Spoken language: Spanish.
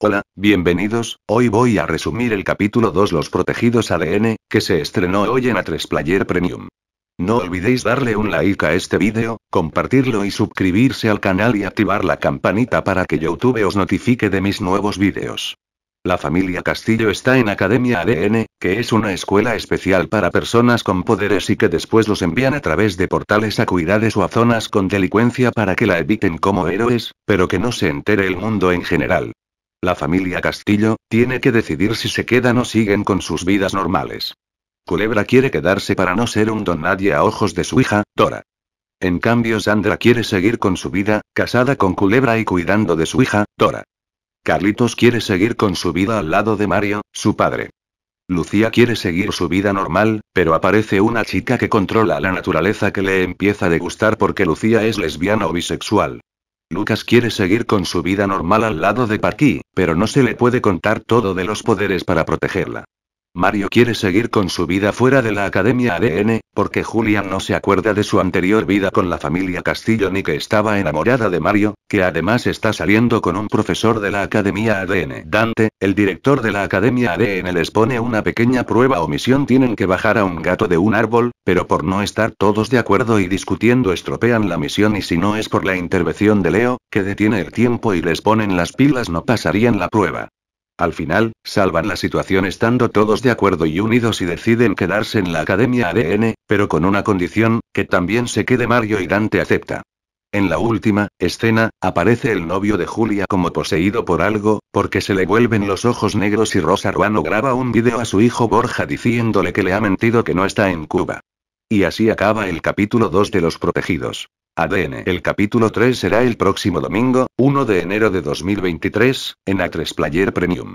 Hola, bienvenidos, hoy voy a resumir el capítulo 2 Los Protegidos ADN, que se estrenó hoy en A3 Player Premium. No olvidéis darle un like a este vídeo, compartirlo y suscribirse al canal y activar la campanita para que YouTube os notifique de mis nuevos vídeos. La familia Castillo está en Academia ADN, que es una escuela especial para personas con poderes y que después los envían a través de portales a cuidades o a zonas con delincuencia para que la eviten como héroes, pero que no se entere el mundo en general. La familia Castillo, tiene que decidir si se quedan o siguen con sus vidas normales. Culebra quiere quedarse para no ser un don nadie a ojos de su hija, Dora. En cambio, Sandra quiere seguir con su vida, casada con Culebra y cuidando de su hija, Dora. Carlitos quiere seguir con su vida al lado de Mario, su padre. Lucía quiere seguir su vida normal, pero aparece una chica que controla la naturaleza que le empieza a degustar porque Lucía es lesbiana o bisexual. Lucas quiere seguir con su vida normal al lado de Parky, pero no se le puede contar todo de los poderes para protegerla. Mario quiere seguir con su vida fuera de la Academia ADN, porque Julia no se acuerda de su anterior vida con la familia Castillo ni que estaba enamorada de Mario, que además está saliendo con un profesor de la Academia ADN. Dante, el director de la Academia ADN les pone una pequeña prueba o misión tienen que bajar a un gato de un árbol, pero por no estar todos de acuerdo y discutiendo estropean la misión y si no es por la intervención de Leo, que detiene el tiempo y les ponen las pilas no pasarían la prueba. Al final, salvan la situación estando todos de acuerdo y unidos y deciden quedarse en la Academia ADN, pero con una condición, que también se quede Mario y Dante acepta. En la última escena, aparece el novio de Julia como poseído por algo, porque se le vuelven los ojos negros y Rosa Ruano graba un video a su hijo Borja diciéndole que le ha mentido que no está en Cuba. Y así acaba el capítulo 2 de Los Protegidos. ADN. El capítulo 3 será el próximo domingo, 1 de enero de 2023, en A3 Player Premium.